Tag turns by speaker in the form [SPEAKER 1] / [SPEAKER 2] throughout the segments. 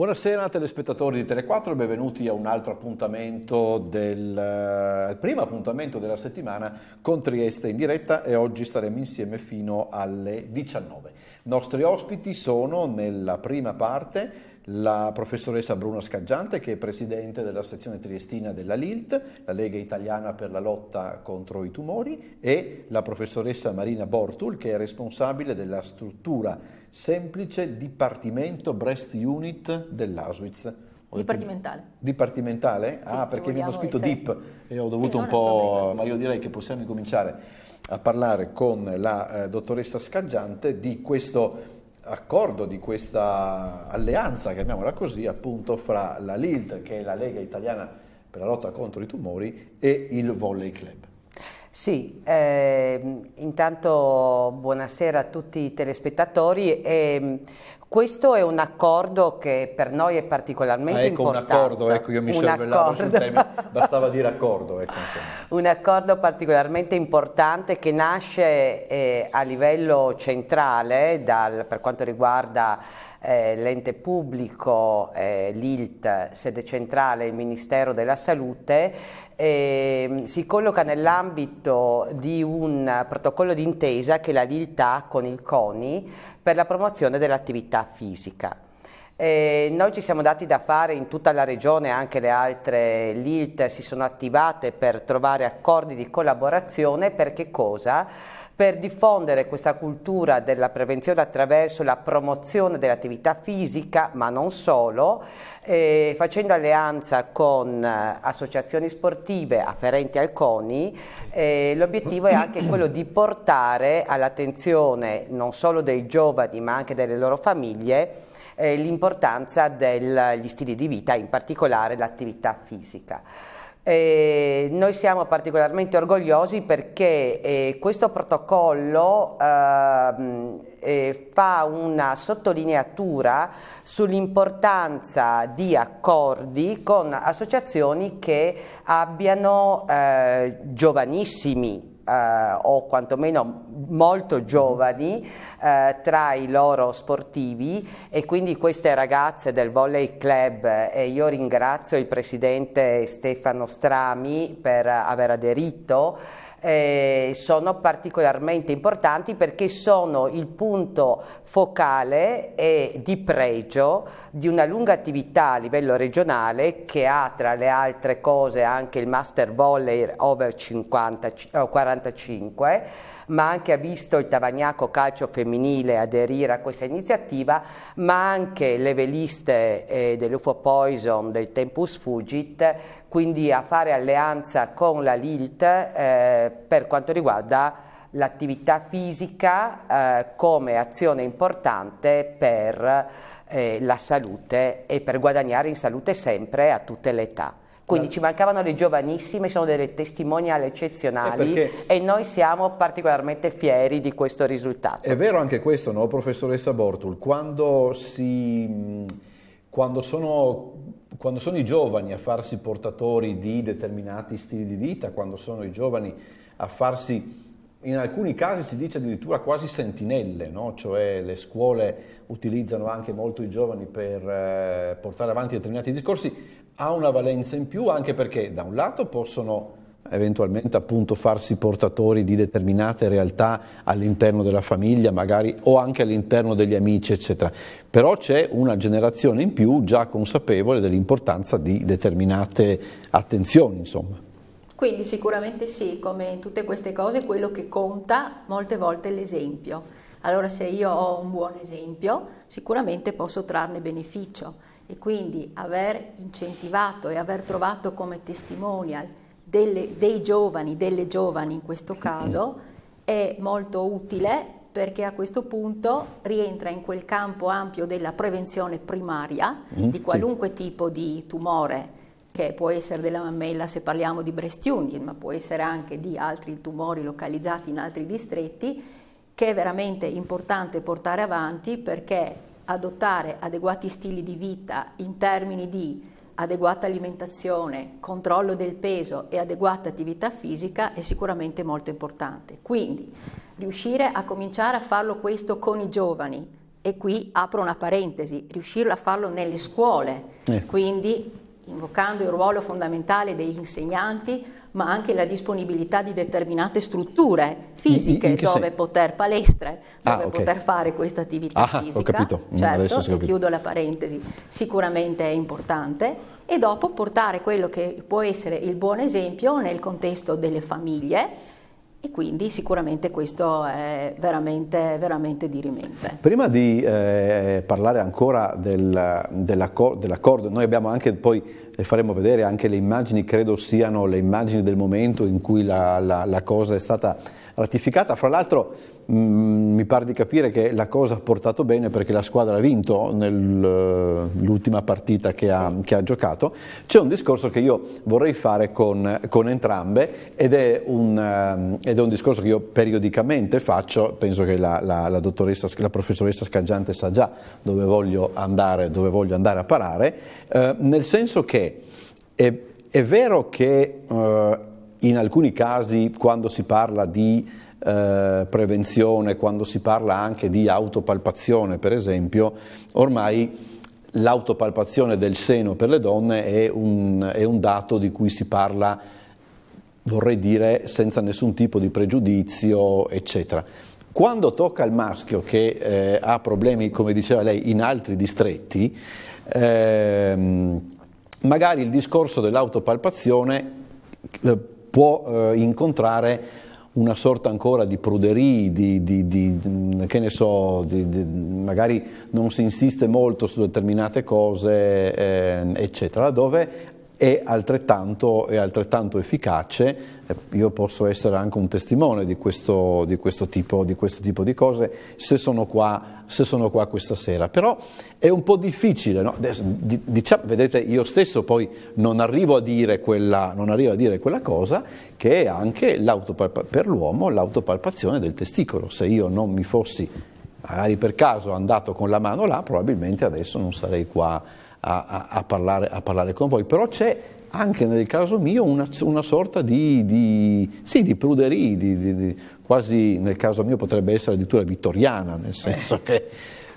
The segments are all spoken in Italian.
[SPEAKER 1] Buonasera telespettatori di Tele4 benvenuti a un altro appuntamento del eh, primo appuntamento della settimana con Trieste in diretta e oggi staremo insieme fino alle 19. nostri ospiti sono nella prima parte la professoressa Bruna Scaggiante che è presidente della sezione triestina della LILT, la Lega Italiana per la lotta contro i tumori e la professoressa Marina Bortul che è responsabile della struttura semplice dipartimento Breast Unit dell'Auschwitz. Dipartimentale. Dipartimentale? Sì, ah, perché mi hanno scritto essere... DIP e ho dovuto sì, un po'... Ma io direi che possiamo cominciare a parlare con la eh, dottoressa Scaggiante di questo accordo, di questa alleanza, chiamiamola così, appunto fra la LILT, che è la Lega Italiana per la lotta contro i tumori, e il Volley Club.
[SPEAKER 2] Sì, eh, intanto buonasera a tutti i telespettatori. Eh, questo è un accordo che per noi è particolarmente ah, ecco, importante. Ecco, un accordo, ecco, io mi cervellavo sul tema,
[SPEAKER 1] bastava dire accordo. Ecco,
[SPEAKER 2] un accordo particolarmente importante che nasce eh, a livello centrale dal, per quanto riguarda eh, l'ente pubblico, eh, l'ILT, sede centrale, il Ministero della Salute, eh, si colloca nell'ambito di un protocollo d'intesa che la LILT ha con il CONI per la promozione dell'attività fisica. Eh, noi ci siamo dati da fare in tutta la regione, anche le altre LILT si sono attivate per trovare accordi di collaborazione perché cosa? per diffondere questa cultura della prevenzione attraverso la promozione dell'attività fisica, ma non solo, eh, facendo alleanza con eh, associazioni sportive afferenti al CONI, eh, l'obiettivo è anche quello di portare all'attenzione non solo dei giovani ma anche delle loro famiglie eh, l'importanza degli stili di vita, in particolare l'attività fisica. Eh, noi siamo particolarmente orgogliosi perché eh, questo protocollo ehm, eh, fa una sottolineatura sull'importanza di accordi con associazioni che abbiano eh, giovanissimi eh, o quantomeno molto giovani eh, tra i loro sportivi e quindi queste ragazze del Volley Club e io ringrazio il presidente Stefano Strami per aver aderito eh, sono particolarmente importanti perché sono il punto focale e di pregio di una lunga attività a livello regionale che ha tra le altre cose anche il Master Volley Over 50, 45 ma anche ha visto il Tavagnaco Calcio Femminile aderire a questa iniziativa, ma anche le veliste eh, dell'UFO Poison del Tempus Fugit, quindi a fare alleanza con la Lilt eh, per quanto riguarda l'attività fisica eh, come azione importante per eh, la salute e per guadagnare in salute sempre a tutte le età. Quindi ci mancavano le giovanissime, sono delle testimonial eccezionali eh, e noi siamo particolarmente fieri di questo risultato.
[SPEAKER 1] È vero anche questo, no, professoressa Bortul? Quando, si, quando, sono, quando sono i giovani a farsi portatori di determinati stili di vita, quando sono i giovani a farsi in alcuni casi si dice addirittura quasi sentinelle, no? cioè le scuole utilizzano anche molto i giovani per eh, portare avanti determinati discorsi ha una valenza in più anche perché da un lato possono eventualmente appunto farsi portatori di determinate realtà all'interno della famiglia magari o anche all'interno degli amici eccetera però c'è una generazione in più già consapevole dell'importanza di determinate attenzioni insomma
[SPEAKER 3] quindi sicuramente sì, come in tutte queste cose, quello che conta molte volte è l'esempio. Allora se io ho un buon esempio, sicuramente posso trarne beneficio. E quindi aver incentivato e aver trovato come testimonial delle, dei giovani, delle giovani in questo caso, è molto utile perché a questo punto rientra in quel campo ampio della prevenzione primaria mm-hmm, di qualunque sì. tipo di tumore, che può essere della mammella se parliamo di breast union, ma può essere anche di altri tumori localizzati in altri distretti, che è veramente importante portare avanti perché adottare adeguati stili di vita in termini di adeguata alimentazione, controllo del peso e adeguata attività fisica è sicuramente molto importante. Quindi riuscire a cominciare a farlo questo con i giovani e qui apro una parentesi, riuscire a farlo nelle scuole, eh. quindi invocando il ruolo fondamentale degli insegnanti ma anche la disponibilità di determinate strutture fisiche in, in dove sei? poter palestre, dove ah, okay. poter fare questa attività ah, fisica. Mm, certo, ho capito. Certo, ho capito. chiudo la parentesi, sicuramente è importante. E dopo portare quello che può essere il buon esempio nel contesto delle famiglie, e quindi sicuramente questo è veramente, veramente dirimente.
[SPEAKER 1] Prima di eh, parlare ancora del, dell'accordo, dell'accordo, noi abbiamo anche poi le faremo vedere anche le immagini, credo siano le immagini del momento in cui la, la, la cosa è stata ratificata. Fra l'altro Mm, mi pare di capire che la cosa ha portato bene perché la squadra ha vinto nell'ultima eh, partita che ha, che ha, giocato. C'è un discorso che io vorrei fare con, con entrambe ed è, un, ehm, ed è, un, discorso che io periodicamente faccio, penso che la, la, la, la professoressa Scaggiante sa già dove voglio andare, dove voglio andare a parare, eh, nel senso che è, è vero che eh, in alcuni casi quando si parla di eh, prevenzione, quando si parla anche di autopalpazione, per esempio, ormai l'autopalpazione del seno per le donne è un, è un dato di cui si parla, vorrei dire, senza nessun tipo di pregiudizio, eccetera. Quando tocca al maschio che eh, ha problemi, come diceva lei, in altri distretti, ehm, magari il discorso dell'autopalpazione eh, può eh, incontrare una sorta ancora di pruderie, di, di, di, mm, che ne so, magari non si insiste molto su determinate cose, eh, eccetera, dove è altrettanto, è altrettanto efficace, eh, io posso essere anche un testimone di questo, di questo, tipo, di, questo tipo, di cose se sono, qua, se sono qua questa sera, però è un po' difficile, no? diciamo, vedete io stesso poi non arrivo a dire quella, a dire quella cosa che è anche per l'uomo l'autopalpazione del testicolo, se io non mi fossi magari per caso andato con la mano là, probabilmente adesso non sarei qua a, a, a, parlare, a parlare con voi, però c'è anche nel caso mio una, una sorta di, di, sì, di pruderie, di, di, quasi nel caso mio potrebbe essere addirittura vittoriana, nel senso eh. che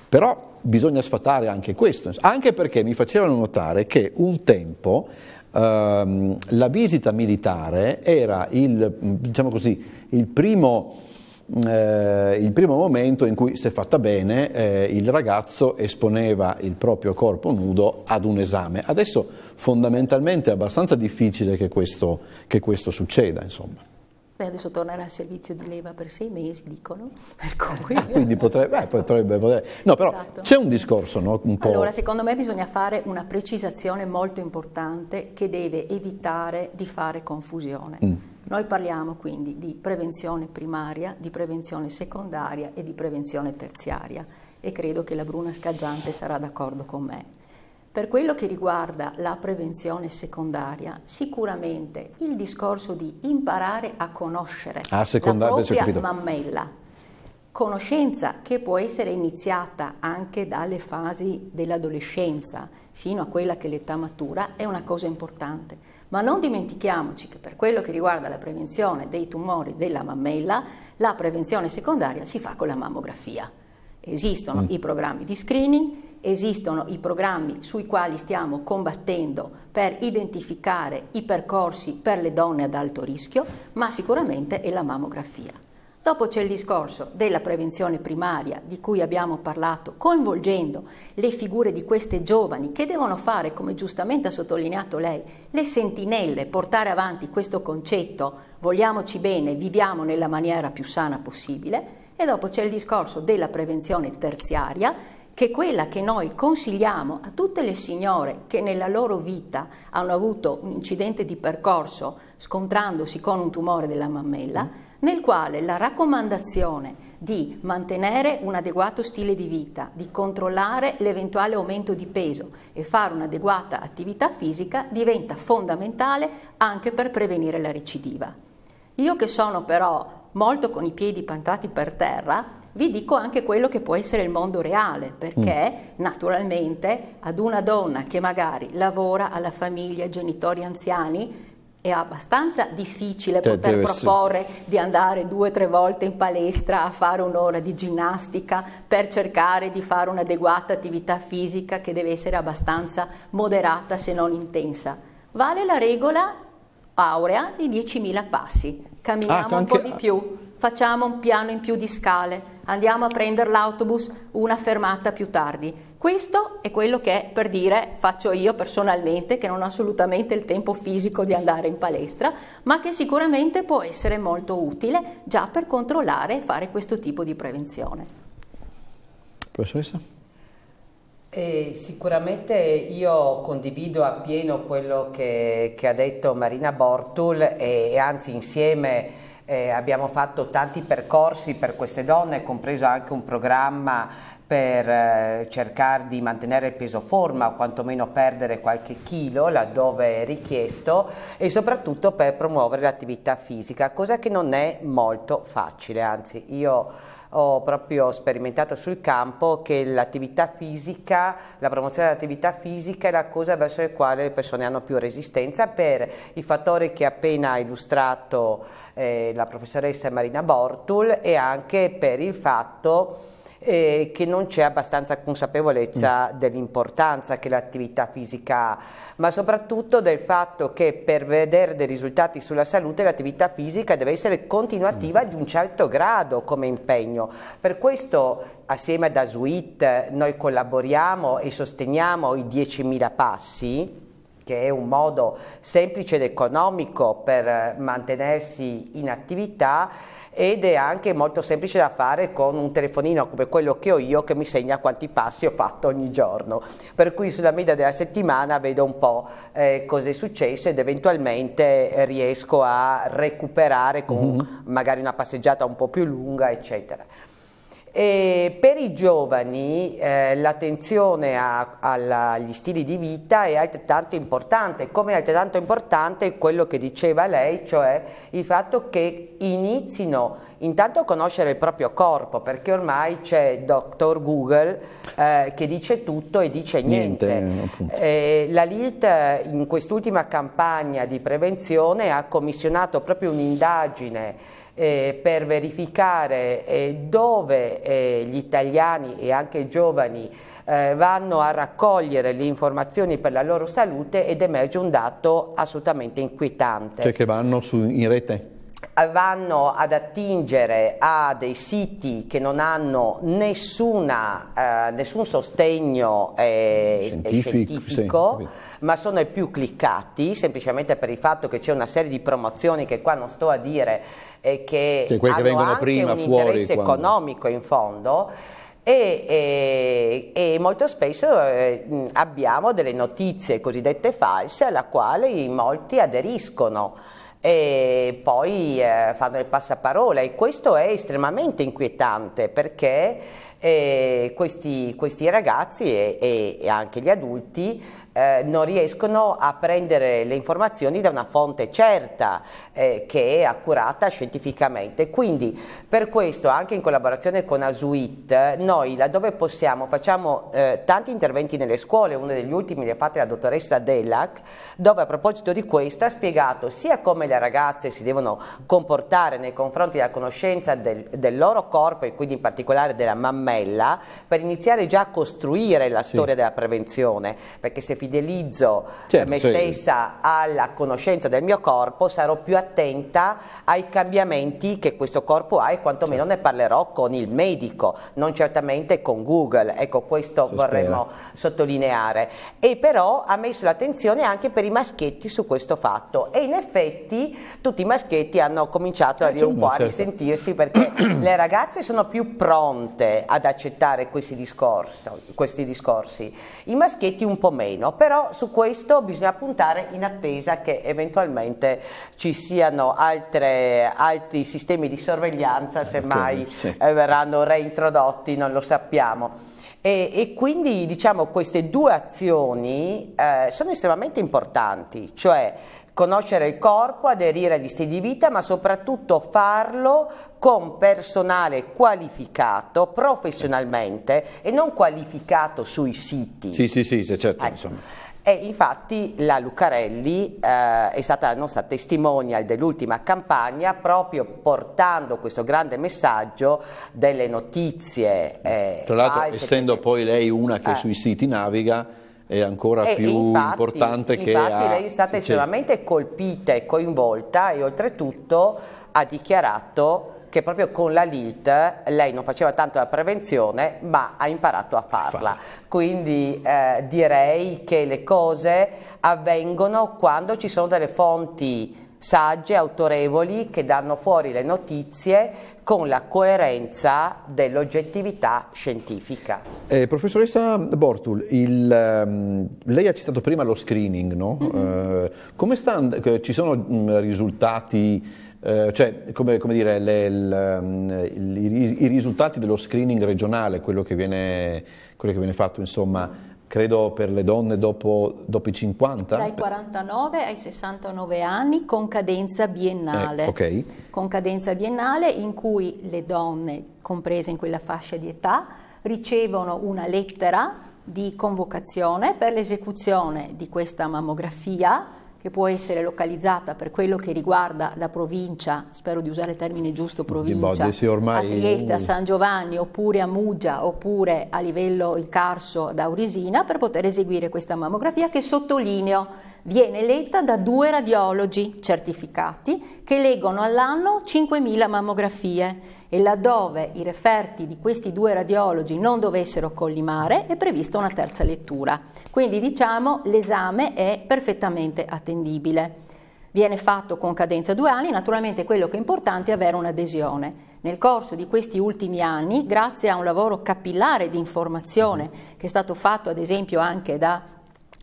[SPEAKER 1] però bisogna sfatare anche questo, anche perché mi facevano notare che un tempo ehm, la visita militare era il, diciamo così, il primo eh, il primo momento in cui, se fatta bene, eh, il ragazzo esponeva il proprio corpo nudo ad un esame. Adesso fondamentalmente è abbastanza difficile che questo, che questo succeda, insomma.
[SPEAKER 3] Beh, adesso tornerà al servizio di leva per sei mesi, dicono. Per cui... ah,
[SPEAKER 1] quindi potrebbe, beh, potrebbe, potrebbe, No, però esatto. c'è un discorso, no? Un allora,
[SPEAKER 3] secondo me bisogna fare una precisazione molto importante che deve evitare di fare confusione. Mm noi parliamo quindi di prevenzione primaria, di prevenzione secondaria e di prevenzione terziaria e credo che la Bruna Scaggiante sarà d'accordo con me. Per quello che riguarda la prevenzione secondaria, sicuramente il discorso di imparare a conoscere ah, la propria mammella, conoscenza che può essere iniziata anche dalle fasi dell'adolescenza fino a quella che è l'età matura, è una cosa importante ma non dimentichiamoci che per quello che riguarda la prevenzione dei tumori della mammella, la prevenzione secondaria si fa con la mammografia. Esistono mm. i programmi di screening, esistono i programmi sui quali stiamo combattendo per identificare i percorsi per le donne ad alto rischio, ma sicuramente è la mammografia. Dopo c'è il discorso della prevenzione primaria di cui abbiamo parlato, coinvolgendo le figure di queste giovani che devono fare, come giustamente ha sottolineato lei, le sentinelle, portare avanti questo concetto, vogliamoci bene, viviamo nella maniera più sana possibile. E dopo c'è il discorso della prevenzione terziaria, che è quella che noi consigliamo a tutte le signore che nella loro vita hanno avuto un incidente di percorso scontrandosi con un tumore della mammella nel quale la raccomandazione di mantenere un adeguato stile di vita, di controllare l'eventuale aumento di peso e fare un'adeguata attività fisica diventa fondamentale anche per prevenire la recidiva. Io che sono però molto con i piedi pantati per terra, vi dico anche quello che può essere il mondo reale, perché mm. naturalmente ad una donna che magari lavora alla famiglia, genitori anziani, è abbastanza difficile Te cioè, poter proporre essere. di andare due o tre volte in palestra a fare un'ora di ginnastica per cercare di fare un'adeguata attività fisica che deve essere abbastanza moderata se non intensa. Vale la regola aurea dei 10.000 passi, camminiamo ah, un po' di più, facciamo un piano in più di scale, andiamo a prendere l'autobus una fermata più tardi questo è quello che per dire faccio io personalmente, che non ho assolutamente il tempo fisico di andare in palestra, ma che sicuramente può essere molto utile già per controllare e fare questo tipo di prevenzione.
[SPEAKER 1] Professoressa?
[SPEAKER 2] Eh, sicuramente io condivido appieno quello che, che ha detto Marina Bortul e, anzi insieme eh, abbiamo fatto tanti percorsi per queste donne, compreso anche un programma per eh, cercare di mantenere il peso forma o quantomeno perdere qualche chilo laddove è richiesto e soprattutto per promuovere l'attività fisica, cosa che non è molto facile, anzi io ho proprio sperimentato sul campo che l'attività fisica, la promozione dell'attività fisica è la cosa verso la quale le persone hanno più resistenza per i fattori che ha appena illustrato eh, la professoressa Marina Bortul e anche per il fatto eh, che non c'è abbastanza consapevolezza mm. dell'importanza che l'attività fisica ha, ma soprattutto del fatto che per vedere dei risultati sulla salute l'attività fisica deve essere continuativa mm. di un certo grado come impegno. Per questo assieme ad Asuit noi collaboriamo e sosteniamo i 10.000 passi che è un modo semplice ed economico per mantenersi in attività ed è anche molto semplice da fare con un telefonino come quello che ho io che mi segna quanti passi ho fatto ogni giorno. Per cui sulla media della settimana vedo un po' eh, cosa è successo ed eventualmente eh, riesco a recuperare con mm -hmm. magari una passeggiata un po' più lunga, eccetera. E per i giovani eh, l'attenzione a, alla, agli stili di vita è altrettanto importante, come è altrettanto importante quello che diceva lei, cioè il fatto che inizino intanto a conoscere il proprio corpo, perché ormai c'è Dr. Google eh, che dice tutto e dice niente. niente eh, la LILT in quest'ultima campagna di prevenzione ha commissionato proprio un'indagine eh, per verificare eh, dove eh, gli italiani e anche i giovani eh, vanno a raccogliere le informazioni per la loro salute ed emerge un dato assolutamente inquietante. Cioè
[SPEAKER 1] che vanno su, in rete?
[SPEAKER 2] Eh, vanno ad attingere a dei siti che non hanno nessuna, eh, nessun sostegno eh, scientifico, scientifico sì. ma sono i più cliccati semplicemente per il fatto che c'è una serie di promozioni che qua non sto a dire eh, che, cioè, hanno che anche un interesse quando... economico in fondo e, e, e, molto spesso eh, abbiamo delle notizie cosiddette false alla quale molti aderiscono e poi eh, fanno il passaparola e questo è estremamente inquietante perché eh, questi, questi, ragazzi e, e, anche gli adulti eh, non riescono a prendere le informazioni da una fonte certa eh, che è accurata scientificamente. Quindi per questo anche in collaborazione con Asuit noi laddove possiamo facciamo eh, tanti interventi nelle scuole, uno degli ultimi li ha fatti la dottoressa Delac, dove a proposito di questo ha spiegato sia come le ragazze si devono comportare nei confronti della conoscenza del, del loro corpo e quindi in particolare della mammella, caramella per iniziare già a costruire la sì. storia della prevenzione, perché se fidelizzo eh, certo, me stessa sì. alla conoscenza del mio corpo sarò più attenta ai cambiamenti che questo corpo ha e quantomeno certo. ne parlerò con il medico, non certamente con Google, ecco questo si vorremmo spera. sottolineare. E però ha messo l'attenzione anche per i maschietti su questo fatto e in effetti tutti i maschietti hanno cominciato a un eh, po' certo. a risentirsi perché le ragazze sono più pronte ad ad accettare questi discorsi, questi discorsi, i maschietti un po' meno, però su questo bisogna puntare in attesa che eventualmente ci siano altre, altri sistemi di sorveglianza, semmai sì. Eh, verranno reintrodotti, non lo sappiamo. E, e, quindi diciamo queste due azioni eh, sono estremamente importanti, cioè conoscere il corpo, aderire agli stili di vita, ma soprattutto farlo con personale qualificato professionalmente e non qualificato sui siti.
[SPEAKER 1] Sì, sì, sì, certo, ecco.
[SPEAKER 2] E infatti la Lucarelli eh, è stata la nostra testimonial dell'ultima campagna proprio portando questo grande messaggio delle notizie. Eh, Tra l'altro, essendo
[SPEAKER 1] che... poi lei una che eh. sui siti naviga, è ancora e più infatti, importante che infatti lei è
[SPEAKER 2] stata estremamente colpita e coinvolta e oltretutto ha dichiarato che proprio con la LIT lei non faceva tanto la prevenzione ma ha imparato a farla. Quindi eh, direi che le cose avvengono quando ci sono delle fonti sagge, autorevoli, che danno fuori le notizie con la coerenza dell'oggettività scientifica.
[SPEAKER 1] Eh, professoressa Bortul, il, um, lei ha citato prima lo screening, no? Mm-hmm. Uh, come stand, eh, ci sono um, risultati eh, cioè, come, come dire, le, le, ehm, le, i, i, risultati dello screening regionale, quello che viene, quello che viene fatto, insomma, credo per le donne dopo, dopo, i 50? Dai
[SPEAKER 3] 49 ai 69 anni con cadenza biennale. Eh, okay. Con cadenza biennale in cui le donne, comprese in quella fascia di età, ricevono una lettera di convocazione per l'esecuzione di questa mammografia che può essere localizzata per quello che riguarda la provincia, spero di usare il termine giusto, provincia, Bode, sì,
[SPEAKER 1] a Trieste, a San
[SPEAKER 3] Giovanni, oppure a Muggia, oppure a livello il Carso da Urisina, per poter eseguire questa mammografia che sottolineo viene letta da due radiologi certificati che leggono all'anno 5.000 mammografie e laddove i referti di questi due radiologi non dovessero collimare è prevista una terza lettura. Quindi diciamo l'esame è perfettamente attendibile. Viene fatto con cadenza due anni, naturalmente quello che è importante è avere un'adesione. Nel corso di questi ultimi anni, grazie a un lavoro capillare di informazione che è stato fatto ad esempio anche da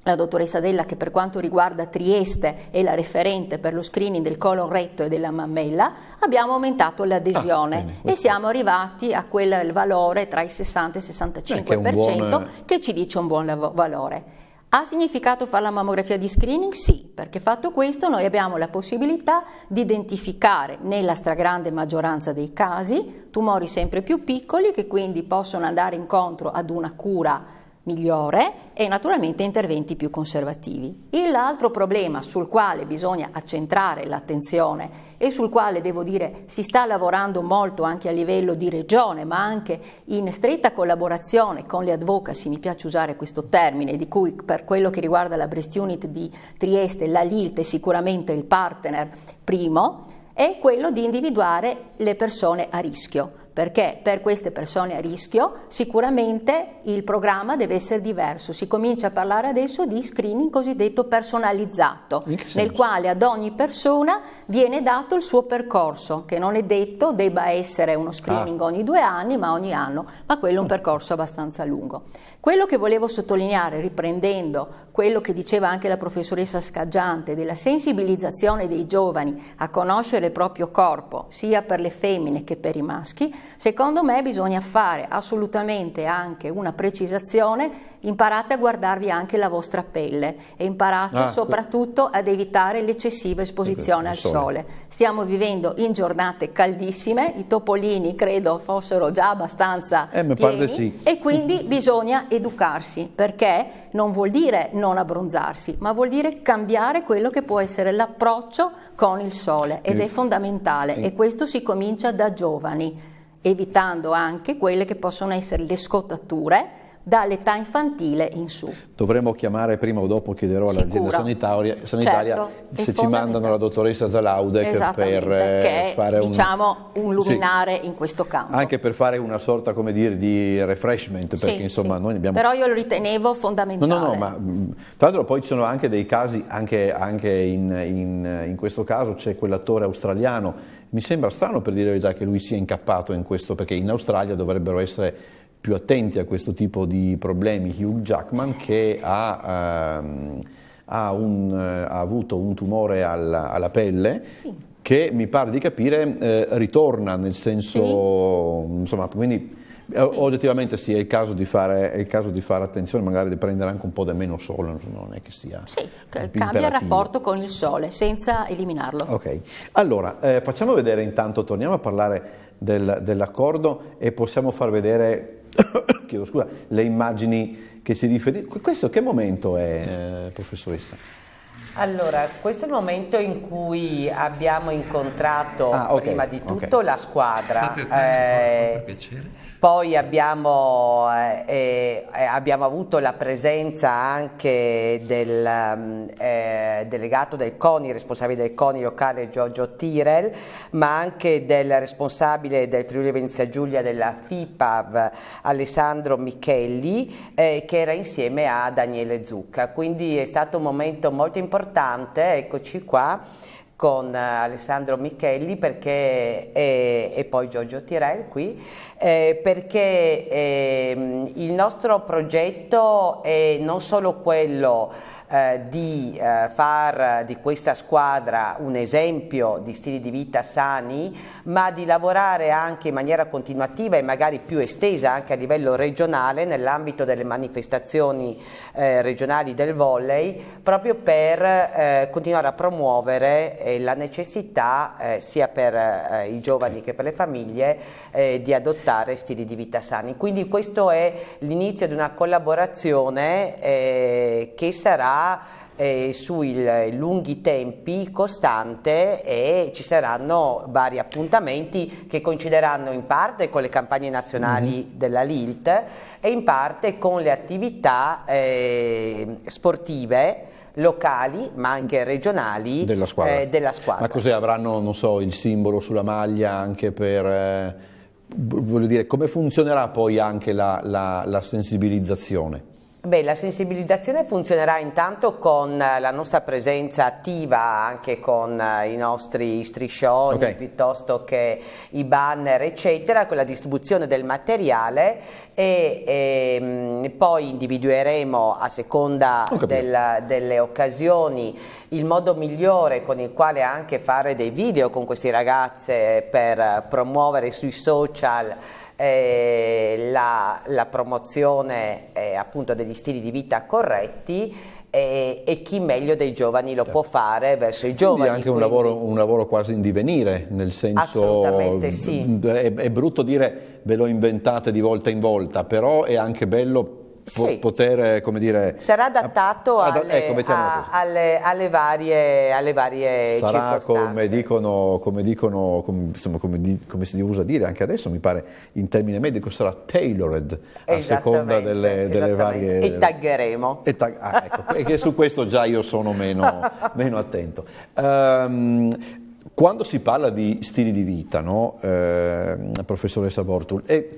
[SPEAKER 3] la dottoressa Della che per quanto riguarda Trieste è la referente per lo screening del colon retto e della mammella, abbiamo aumentato l'adesione ah, e siamo arrivati a quel valore tra il 60 e il 65% eh, che, buon... che ci dice un buon valore. Ha significato fare la mammografia di screening? Sì, perché fatto questo noi abbiamo la possibilità di identificare nella stragrande maggioranza dei casi tumori sempre più piccoli che quindi possono andare incontro ad una cura migliore e naturalmente interventi più conservativi. L'altro problema sul quale bisogna accentrare l'attenzione e sul quale devo dire si sta lavorando molto anche a livello di regione, ma anche in stretta collaborazione con le advocacy, mi piace usare questo termine, di cui per quello che riguarda la Breast Unit di Trieste la LILT è sicuramente il partner primo, è quello di individuare le persone a rischio perché per queste persone a rischio sicuramente il programma deve essere diverso. Si comincia a parlare adesso di screening cosiddetto personalizzato, nel quale ad ogni persona viene dato il suo percorso, che non è detto debba essere uno screening ah. ogni due anni, ma ogni anno, ma quello è un percorso abbastanza lungo. Quello che volevo sottolineare, riprendendo quello che diceva anche la professoressa Scaggiante, della sensibilizzazione dei giovani a conoscere il proprio corpo, sia per le femmine che per i maschi, Secondo me bisogna fare assolutamente anche una precisazione imparate a guardarvi anche la vostra pelle e imparate ah, soprattutto ad evitare l'eccessiva esposizione al sole. sole. Stiamo vivendo in giornate caldissime, i topolini credo fossero già abbastanza eh, pieni, sì. e quindi bisogna educarsi perché non vuol dire non abbronzarsi, ma vuol dire cambiare quello che può essere l'approccio con il sole ed è fondamentale e questo si comincia da giovani evitando anche quelle che possono essere le scottature dall'età infantile in su.
[SPEAKER 1] Dovremmo chiamare prima o dopo, chiederò all'azienda sanitaria, sanitaria certo, se ci mandano la dottoressa Zalaude per eh, che è, fare diciamo,
[SPEAKER 3] un, luminare sì, in questo campo.
[SPEAKER 1] Anche per fare una sorta dire, di refreshment, perché sì, insomma sì. noi abbiamo... Però
[SPEAKER 3] io lo ritenevo fondamentale. No, no, no, ma
[SPEAKER 1] tra l'altro poi ci sono anche dei casi, anche, anche in, in, in questo caso c'è quell'attore australiano mi sembra strano per dire la verità che lui sia incappato in questo, perché in Australia dovrebbero essere più attenti a questo tipo di problemi. Hugh Jackman che ha, ehm, ha, un, ha avuto un tumore alla, alla pelle. Sì. che mi pare di capire eh, ritorna nel senso, sì. insomma, quindi eh, sì. Oggettivamente sì, è il, caso di fare, caso di fare attenzione, magari di prendere anche un po' di meno sole, non è che sia Sì, cambia il rapporto
[SPEAKER 3] con il sole senza eliminarlo.
[SPEAKER 1] Ok, allora eh, facciamo vedere intanto, torniamo a parlare del, dell'accordo e possiamo far vedere, chiedo scusa, le immagini che si riferiscono. Questo che momento è, eh, professoressa?
[SPEAKER 2] Allora, questo è il momento in cui abbiamo incontrato ah, okay, prima di tutto okay. la squadra. Eh, poi abbiamo, eh, eh, eh, abbiamo, avuto la presenza anche del mm, eh, delegato del CONI, responsabile del CONI locale Giorgio Tirel, ma anche del responsabile del Friuli Venezia Giulia della FIPAV Alessandro Michelli, eh, che era insieme a Daniele Zucca. Quindi è stato un momento molto importante importante, eccoci qua, con eh, Alessandro Michelli perché, e, eh, e, poi Giorgio Tirel qui, eh, perché eh, il nostro progetto è non solo quello eh, di eh, far di questa squadra un esempio di stili di vita sani, ma di lavorare anche in maniera continuativa e magari più estesa anche a livello regionale nell'ambito delle manifestazioni eh, regionali del volley, proprio per eh, continuare a promuovere eh, la necessità sia per i giovani che per le famiglie di adottare stili di vita sani. Quindi questo è l'inizio di una collaborazione che sarà eh, sui lunghi tempi costante e ci saranno vari appuntamenti che coincideranno in parte con le campagne nazionali mm -hmm. della LILT e in parte con le attività eh, sportive locali ma anche regionali della squadra. Eh, della squadra. Ma
[SPEAKER 1] così avranno, non so, il simbolo sulla maglia anche per... Eh, voglio dire, come funzionerà poi anche la, la, la sensibilizzazione? Beh, la
[SPEAKER 2] sensibilizzazione funzionerà intanto con la nostra presenza attiva anche con eh, i nostri striscioni okay. piuttosto che i banner eccetera, con la distribuzione del materiale e, e ehm, poi individueremo a seconda del, delle occasioni il modo migliore con il quale anche fare dei video con queste ragazze per promuovere sui social eh, la, la, promozione eh, appunto degli stili di vita corretti e, eh, e chi meglio dei giovani lo certo. può fare verso i giovani. Quindi anche un, quindi... Lavoro,
[SPEAKER 1] un lavoro, quasi in divenire, nel senso... Assolutamente sì. È, è brutto dire ve lo inventate di volta in volta, però è anche bello po- sì. poter, come dire...
[SPEAKER 2] Sarà adattato ad- alle, ecco, a, alle, alle, varie, alle varie Sarà,
[SPEAKER 1] come dicono, come, dicono come, insomma, come, di, come, si usa dire anche adesso, mi pare, in termine medico, sarà tailored a seconda delle, delle varie... E
[SPEAKER 2] taggeremo. E
[SPEAKER 1] tag- ah, ecco, e su questo già io sono meno, meno attento. Um, quando si parla di stili di vita, no? eh, professoressa Bortul, eh,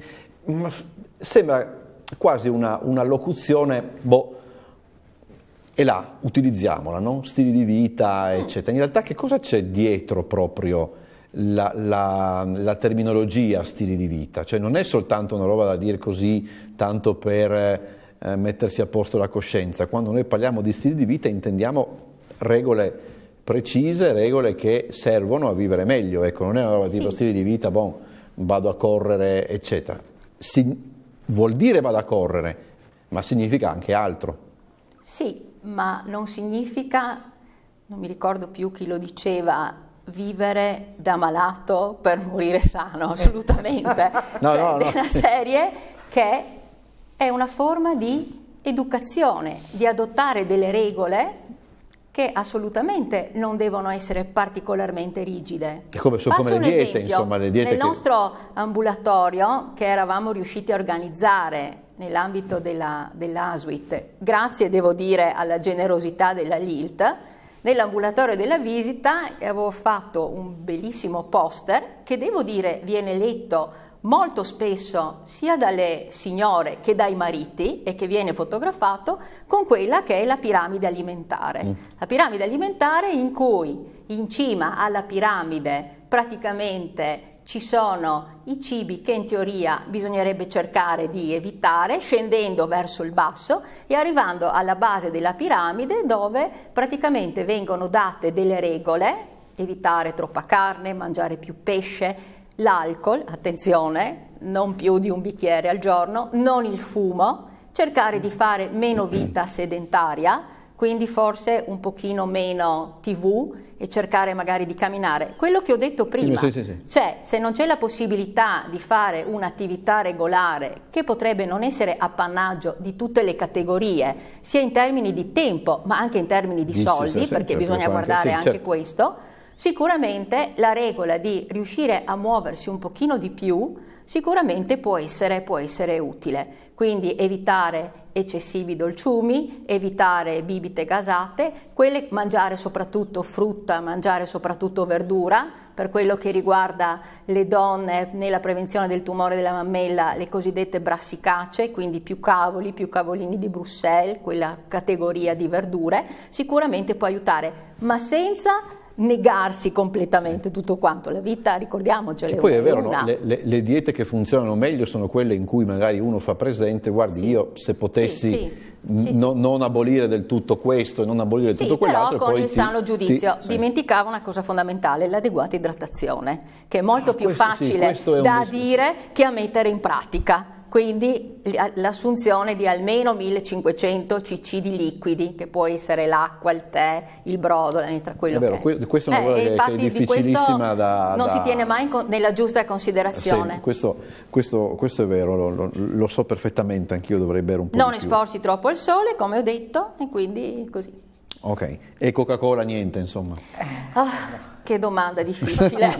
[SPEAKER 1] sembra quasi una, una locuzione, boh, e là, utilizziamola, no? stili di vita, eccetera. In realtà che cosa c'è dietro proprio la, la, la, terminologia stili di vita? Cioè non è soltanto una roba da dire così, tanto per eh, mettersi a posto la coscienza. Quando noi parliamo di stili di vita intendiamo regole precise, regole che servono a vivere meglio. Ecco, non è una roba sì. tipo stili di vita, boh, vado a correre, eccetera. Si, vuol dire vado a correre, ma significa anche altro.
[SPEAKER 3] Sì, ma non significa, non mi ricordo più chi lo diceva, vivere da malato per morire sano, assolutamente.
[SPEAKER 1] no, cioè, no, no. È una
[SPEAKER 3] serie che è una forma di educazione, di adottare delle regole che assolutamente non devono essere particolarmente rigide.
[SPEAKER 1] E come, so, come le diete, esempio. insomma, le diete Nel che...
[SPEAKER 3] nostro ambulatorio che eravamo riusciti a organizzare nell'ambito della, dell'ASWIT, grazie devo dire alla generosità della LILT, nell'ambulatorio della visita avevo fatto un bellissimo poster che devo dire viene letto molto spesso sia dalle signore che dai mariti e che viene fotografato con quella che è la piramide alimentare. Mm. La piramide alimentare in cui in cima alla piramide praticamente ci sono i cibi che in teoria bisognerebbe cercare di evitare scendendo verso il basso e arrivando alla base della piramide dove praticamente vengono date delle regole, evitare troppa carne, mangiare più pesce, l'alcol, attenzione, non più di un bicchiere al giorno, non il fumo, cercare di fare meno vita sedentaria, quindi forse un pochino meno tv e cercare magari di camminare. Quello che ho detto prima, sì, sì, sì. cioè se non c'è la possibilità di fare un'attività regolare che potrebbe non essere appannaggio di tutte le categorie, sia in termini di tempo ma anche in termini di soldi, perché certo, bisogna certo, guardare anche, certo. questo, sicuramente la regola di riuscire a muoversi un pochino di più sicuramente può essere, può essere utile quindi evitare eccessivi dolciumi, evitare bibite gasate, quelle, mangiare soprattutto frutta, mangiare soprattutto verdura, per quello che riguarda le donne nella prevenzione del tumore della mammella, le cosiddette brassicace, quindi più cavoli, più cavolini di Bruxelles, quella categoria di verdure, sicuramente può aiutare, ma senza negarsi completamente sì. tutto quanto. La vita, ricordiamocelo. Cioè poi è vero, no?
[SPEAKER 1] le, le, le, diete che funzionano meglio sono quelle in cui magari uno fa presente, guardi, sì. io se potessi sì, no, non abolire del tutto questo e non abolire tutto quell'altro. Però con il ti, sano giudizio ti,
[SPEAKER 3] dimenticava una cosa fondamentale, l'adeguata idratazione, che è molto ah, più questo, facile da discorso. dire che a mettere in pratica quindi l'assunzione di almeno 1500 cc di liquidi, che può essere l'acqua, il tè, il brodo, la mistra,
[SPEAKER 1] quello è eh, vero, che è. Questa è una cosa eh, che, che, è difficilissima da, da... Non si tiene
[SPEAKER 3] mai nella giusta considerazione. Sì,
[SPEAKER 1] questo, questo, questo, è vero, lo, lo, lo so perfettamente, anch'io dovrei bere un po' Non esporsi
[SPEAKER 3] troppo al sole, come ho detto, e quindi così.
[SPEAKER 1] Ok, e Coca-Cola niente, insomma.
[SPEAKER 3] Ah. Che domanda difficile.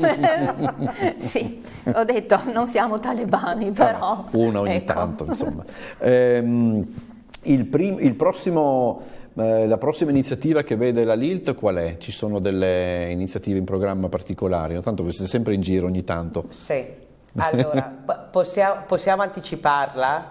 [SPEAKER 3] sì, ho detto non siamo talebani però. Una ogni ecco. tanto insomma.
[SPEAKER 1] Ehm, il prim, il prossimo, eh, la prossima iniziativa che vede la LILT qual è? Ci sono delle iniziative in programma particolari? Tanto siete sempre in giro ogni tanto. Sì, allora
[SPEAKER 2] possiamo, possiamo anticiparla?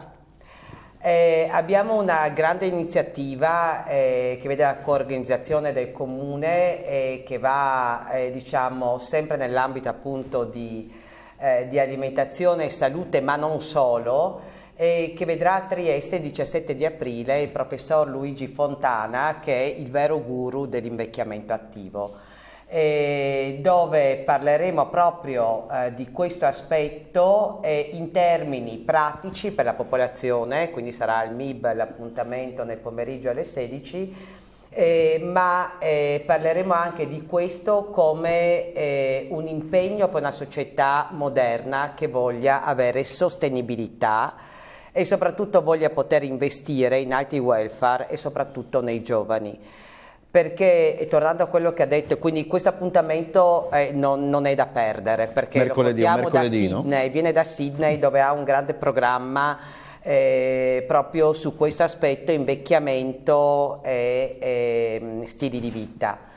[SPEAKER 2] Eh, abbiamo una grande iniziativa eh, che vede la coorganizzazione del comune eh, che va eh, diciamo, sempre nell'ambito appunto di, eh, di, alimentazione e salute ma non solo e che vedrà a Trieste il 17 di aprile il professor Luigi Fontana che è il vero guru dell'invecchiamento attivo eh, dove parleremo proprio eh, di questo aspetto eh, in termini pratici per la popolazione, quindi sarà il MIB l'appuntamento nel pomeriggio alle 16. Eh, ma eh, parleremo anche di questo come eh, un impegno per una società moderna che voglia avere sostenibilità e soprattutto voglia poter investire in alti welfare e soprattutto nei giovani perché tornando a quello che ha detto, quindi questo appuntamento eh, non, non, è da perdere, perché mercoledì, lo mercoledì, da Sydney, viene da Sydney dove ha un grande programma eh, proprio su questo aspetto invecchiamento e, e mm, stili di vita.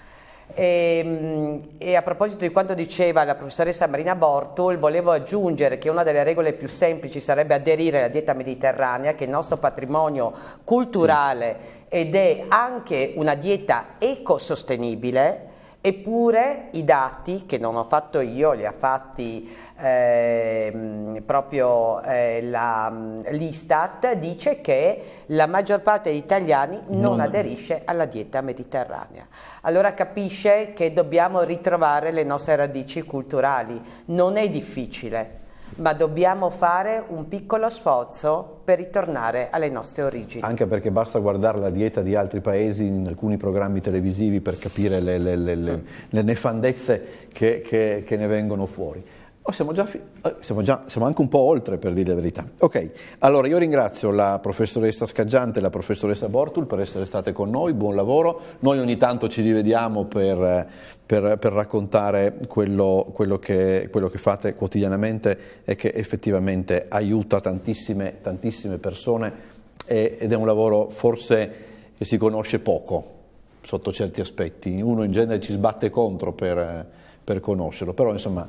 [SPEAKER 2] E, ehm, e, a proposito di quanto diceva la professoressa Marina Bortul, volevo aggiungere che una delle regole più semplici sarebbe aderire alla dieta mediterranea, che è il nostro patrimonio culturale. Sì ed è anche una dieta ecosostenibile, eppure i dati che non ho fatto io, li ha fatti eh, proprio eh, la, mm, l'Istat, dice che la maggior parte degli italiani non, non aderisce alla dieta mediterranea. Allora capisce che dobbiamo ritrovare le nostre radici culturali, non è difficile ma dobbiamo fare un piccolo sforzo per ritornare alle nostre origini. Anche
[SPEAKER 1] perché basta guardare la dieta di altri paesi in alcuni programmi televisivi per capire le, le, le, le nefandezze che, che, che ne vengono fuori. Oh, siamo, già fi- oh, siamo, già, siamo anche un po' oltre per dire la verità. Ok, allora io ringrazio la professoressa Scaggiante e la professoressa Bortul per essere state con noi, buon lavoro. Noi ogni tanto ci rivediamo per, per, per raccontare quello, quello, che, quello, che, fate quotidianamente e che effettivamente aiuta tantissime, tantissime persone e, ed è un lavoro forse che si conosce poco sotto certi aspetti. Uno in genere ci sbatte contro per, per conoscerlo, però insomma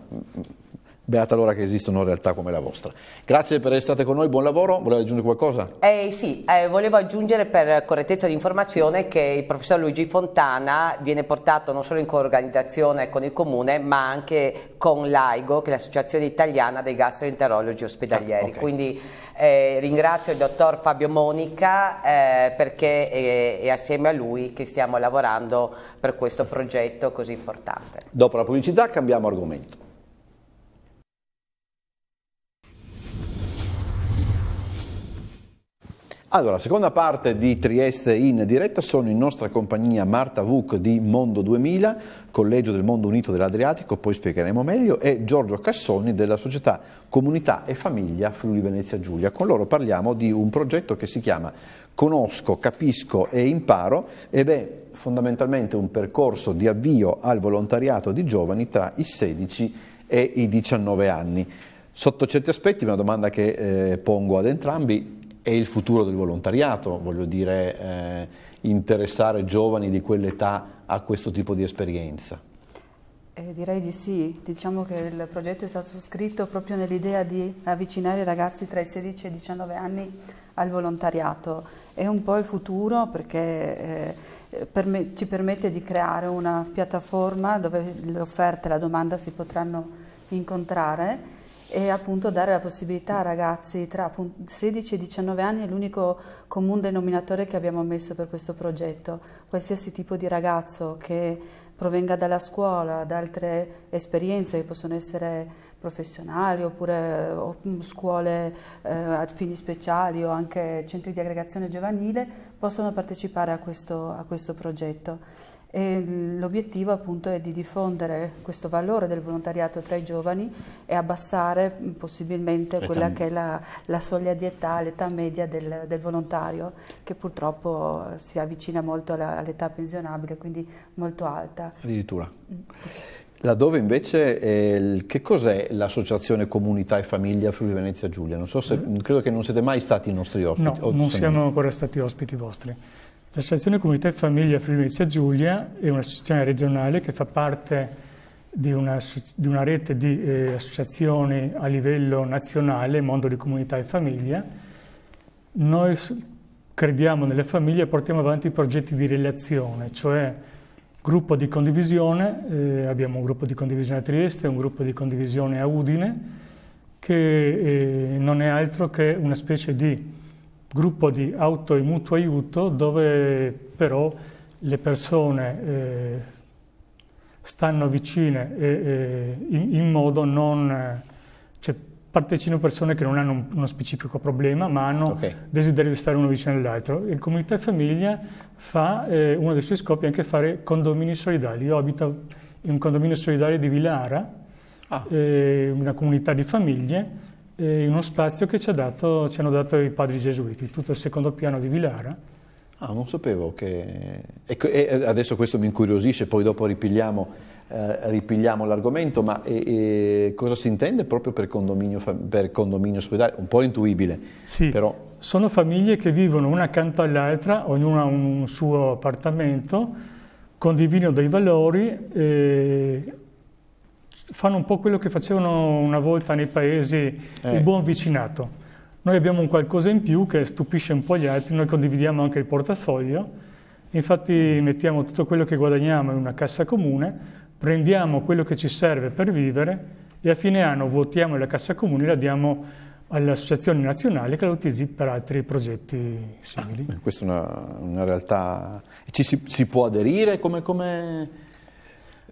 [SPEAKER 1] Beata allora che esistono realtà come la vostra. Grazie per essere state con noi, buon lavoro. Volevo aggiungere qualcosa?
[SPEAKER 2] Eh, sì, eh, volevo aggiungere per correttezza di informazione che il professor Luigi Fontana viene portato non solo in coorganizzazione con il comune, ma anche con l'AIGO, che è l'Associazione Italiana dei Gastroenterologi Ospedalieri. Ah, okay. Quindi eh, ringrazio il dottor Fabio Monica eh, perché è, è assieme a lui che stiamo lavorando per questo progetto così importante.
[SPEAKER 1] Dopo la pubblicità cambiamo argomento. Allora, seconda parte di Trieste in diretta sono in nostra compagnia Marta Vuc di Mondo 2000, Collegio del Mondo Unito dell'Adriatico, poi spiegheremo meglio, e Giorgio Cassoni della società Comunità e Famiglia Friuli Venezia Giulia. Con loro parliamo di un progetto che si chiama Conosco, Capisco e Imparo ed è fondamentalmente un percorso di avvio al volontariato di giovani tra i 16 e i 19 anni. Sotto certi aspetti, una domanda che eh, pongo ad entrambi, è il futuro del volontariato, voglio dire, eh, interessare giovani di quell'età a questo tipo di esperienza.
[SPEAKER 4] Eh, direi di sì, diciamo che il progetto è stato scritto proprio nell'idea di avvicinare i ragazzi tra i 16 e i 19 anni al volontariato. È un po' il futuro perché eh, perm ci permette di creare una piattaforma dove l'offerta e la domanda si potranno incontrare e appunto dare la possibilità a ragazzi tra 16 e 19 anni è l'unico comune denominatore che abbiamo messo per questo progetto. Qualsiasi tipo di ragazzo che provenga dalla scuola, da altre esperienze che possono essere professionali oppure o, mm, scuole eh, a fini speciali o anche centri di aggregazione giovanile possono partecipare a questo, a questo progetto l'obiettivo appunto è di diffondere questo valore del volontariato tra i giovani e abbassare mm, possibilmente l'età. quella che è la, la, soglia di età, l'età media del, del, volontario che purtroppo eh, si avvicina molto alla, all'età pensionabile, quindi molto alta.
[SPEAKER 1] Addirittura. Mm. Laddove invece, eh, che cos'è l'associazione Comunità e Famiglia Friuli Venezia Giulia? Non so se, mm-hmm. credo che non siete mai stati i nostri ospiti. No, non siamo
[SPEAKER 5] ancora stati ospiti vostri. L'associazione Comunità e Famiglia Friuli-Venezia Giulia è un'associazione regionale che fa parte di una, di una rete di eh, associazioni a livello nazionale, mondo di comunità e famiglia. Noi crediamo nelle famiglie e portiamo avanti i progetti di relazione, cioè gruppo di condivisione, eh, abbiamo un gruppo di condivisione a Trieste, un gruppo di condivisione a Udine, che eh, non è altro che una specie di gruppo di auto e mutuo aiuto dove però le persone eh, stanno vicine e, e in, in, modo non... Cioè, partecipano persone che non hanno un, uno specifico problema ma hanno okay. desiderio di stare uno vicino all'altro. E comunità e famiglia fa, eh, uno dei suoi scopi è anche fare condomini solidali. Io abito in un condominio solidale di Villara, ah. eh, una comunità di famiglie eh, in uno spazio che ci, dato, ci, hanno dato i padri gesuiti, tutto il secondo piano di Vilara.
[SPEAKER 1] Ah, non sapevo che... Ecco, e adesso questo mi incuriosisce, poi dopo ripigliamo, eh, ripigliamo l'argomento, ma e, e cosa si intende proprio per condominio, per condominio solidale? Un po' intuibile, sì. però...
[SPEAKER 5] Sono famiglie che vivono una accanto all'altra, ognuna ha un suo appartamento, condividono dei valori, eh, fanno un po' quello che facevano una volta nei paesi eh. il buon vicinato. Noi abbiamo un qualcosa in più che stupisce un po' gli altri, noi condividiamo anche il portafoglio, infatti mettiamo tutto quello che guadagniamo in una cassa comune, prendiamo quello che ci serve per vivere e a fine anno votiamo la cassa comune e la diamo all'associazione nazionale che la utilizzi per altri progetti simili. Ah,
[SPEAKER 1] questa è una, una realtà... Ci si, si può aderire come... come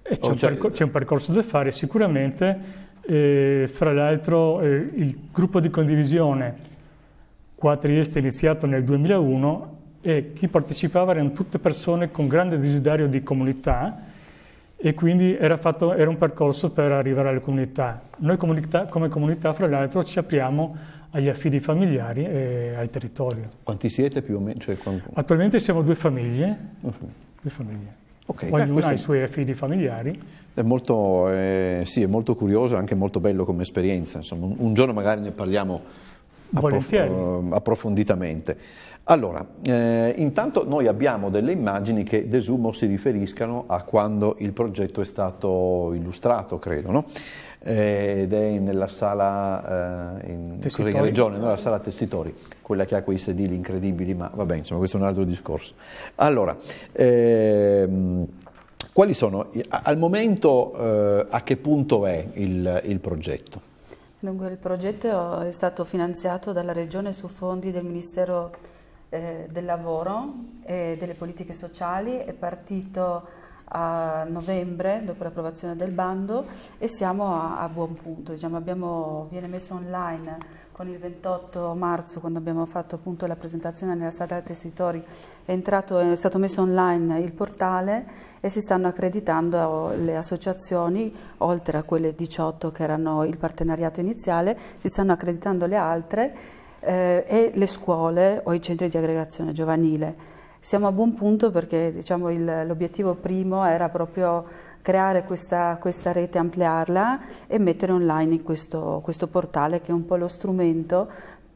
[SPEAKER 5] c'è, un oh, cioè... percor- c'è, un percorso da fare sicuramente, eh, fra l'altro eh, il gruppo di condivisione qua a Trieste è iniziato nel 2001 e chi partecipava erano tutte persone con grande desiderio di comunità e quindi era, fatto, era un percorso per arrivare alle comunità. Noi comunità, come comunità, fra l'altro, ci apriamo agli affidi familiari e al territorio.
[SPEAKER 1] Quanti siete più o meno? Cioè, quando...
[SPEAKER 5] Attualmente siamo due famiglie. Due famiglie. Okay, Ognuno beh, ha i suoi affidi familiari.
[SPEAKER 1] È molto, eh, sì, è molto curioso e anche molto bello come esperienza. Insomma, un, un giorno magari ne parliamo approf eh, approfonditamente. Allora, eh, intanto noi abbiamo delle immagini che desumo si riferiscano a quando il progetto è stato illustrato, credo. No? eh, ed è nella sala, eh, in, regione, no? sala Tessitori, quella che ha quei sedili incredibili, ma vabbè, insomma, questo è un altro discorso. Allora, ehm, quali sono, al momento eh, a che punto è il, il progetto?
[SPEAKER 4] Dunque, il progetto è stato finanziato dalla Regione su fondi del Ministero eh, del Lavoro e delle Politiche Sociali, è partito a novembre dopo l'approvazione del bando e siamo a, a buon punto, diciamo, abbiamo, viene messo online con il 28 marzo quando abbiamo fatto appunto la presentazione nella sala dei tessitori è, entrato, è stato messo online il portale e si stanno accreditando le associazioni, oltre a quelle 18 che erano il partenariato iniziale, si stanno accreditando le altre eh, e le scuole o i centri di aggregazione giovanile siamo a buon punto perché diciamo, il, l'obiettivo primo era proprio creare questa, questa, rete, ampliarla e mettere online questo, questo portale che è un po' lo strumento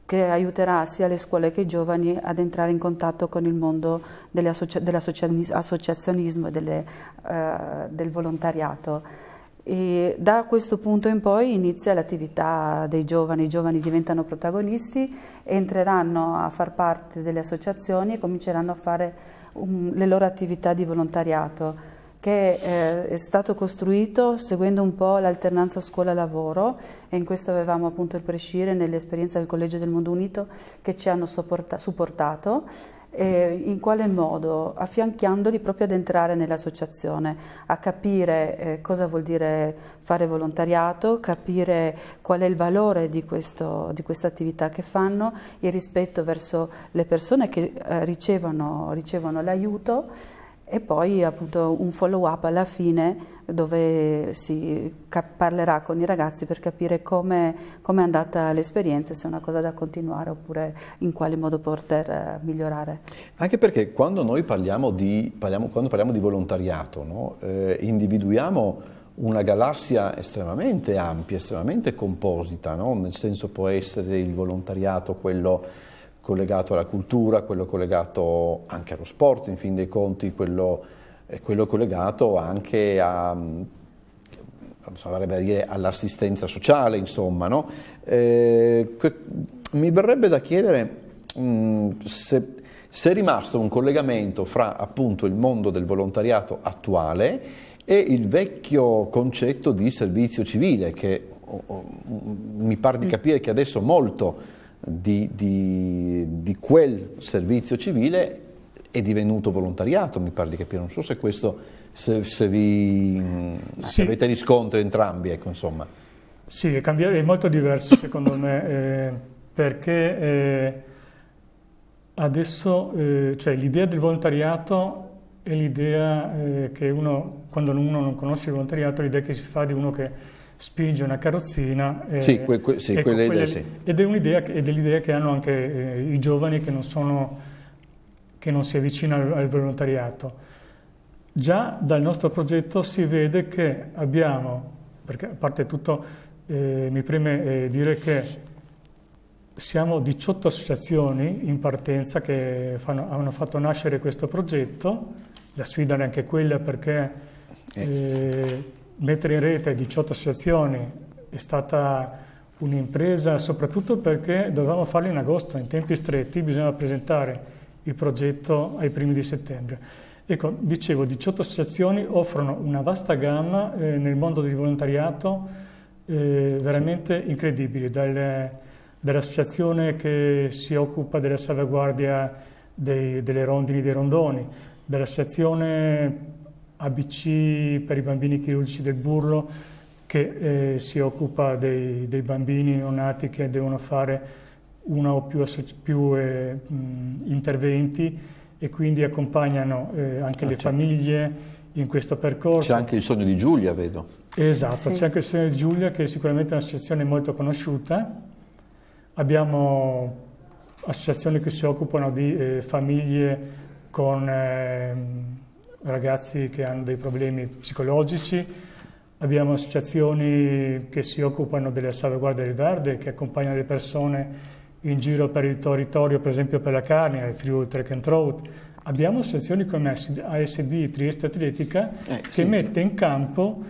[SPEAKER 4] che aiuterà sia le scuole che i giovani ad entrare in contatto con il mondo dell'associazionismo e delle, eh, del volontariato. E da questo punto in poi inizia l'attività dei giovani, i giovani diventano protagonisti, entreranno a far parte delle associazioni e cominceranno a fare um, le loro attività di volontariato che eh, è stato costruito seguendo un po' l'alternanza scuola-lavoro e in questo avevamo appunto il prescire nell'esperienza del Collegio del Mondo Unito che ci hanno supporta supportato eh, in quale modo? Affianchiandoli proprio ad entrare nell'associazione, a capire eh, cosa vuol dire fare volontariato, capire qual è il valore di, questa attività che fanno, il rispetto verso le persone che eh, ricevono, ricevono l'aiuto e poi appunto un follow up alla fine dove si parlerà con i ragazzi per capire come è andata l'esperienza, se è una cosa da continuare oppure in quale modo poter eh, migliorare.
[SPEAKER 1] Anche perché quando noi parliamo di, parliamo, quando parliamo di volontariato, no? eh, individuiamo una galassia estremamente ampia, estremamente composita, no? nel senso può essere il volontariato quello collegato alla cultura, quello collegato anche allo sport, in fin dei conti, quello, eh, quello collegato anche a, all'assistenza sociale, insomma. No? Eh, mi verrebbe da chiedere mh, mm, se, se, è rimasto un collegamento fra appunto il mondo del volontariato attuale e il vecchio concetto di servizio civile che oh, oh, mi pare di mm. capire che adesso molto di, di, di quel servizio civile è divenuto volontariato, mi pare di capire, non so se questo, se, se, vi, sì. se avete riscontri entrambi, ecco, insomma.
[SPEAKER 5] Sì, è, è molto diverso secondo me, eh, perché eh, adesso, eh, cioè l'idea del volontariato è l'idea eh, che uno, quando uno non conosce il volontariato, l'idea che si fa di uno che spinge una carrozzina e, sì, que, que, sì, ecco, quelle, sì. ed è un'idea è l'idea che hanno anche eh, i giovani che non, sono, che non si avvicinano al, al volontariato già dal nostro progetto si vede che abbiamo perché a parte tutto eh, mi preme eh, dire che siamo 18 associazioni in partenza che fanno, hanno fatto nascere questo progetto la sfida è anche quella perché eh, eh mettere in rete 18 associazioni è stata un'impresa soprattutto perché dovevamo farlo in agosto, in tempi stretti, bisognava presentare il progetto ai primi di settembre. Ecco, dicevo, 18 associazioni offrono una vasta gamma eh, nel mondo del volontariato eh, veramente sì. incredibile, dal, dall'associazione che si occupa della salvaguardia dei, delle rondini dei rondoni, dall'associazione ABC per i bambini chirurgici del burlo che eh, si occupa dei, dei bambini neonati che devono fare una o più, più eh, interventi e quindi accompagnano eh, anche ah, le famiglie in questo percorso.
[SPEAKER 1] C'è anche il sogno di Giulia, vedo.
[SPEAKER 5] Esatto, sì. c'è anche il sogno di Giulia che è sicuramente un'associazione molto conosciuta. Abbiamo associazioni che si occupano di eh, famiglie con ehm, ragazzi che hanno dei problemi psicologici, abbiamo associazioni che si occupano della salvaguardia del verde, che accompagnano le persone in giro per il territorio, per esempio per la Carnia, il Friuli and Trout. Abbiamo associazioni come ASD Trieste Atletica eh, che sì. mette in campo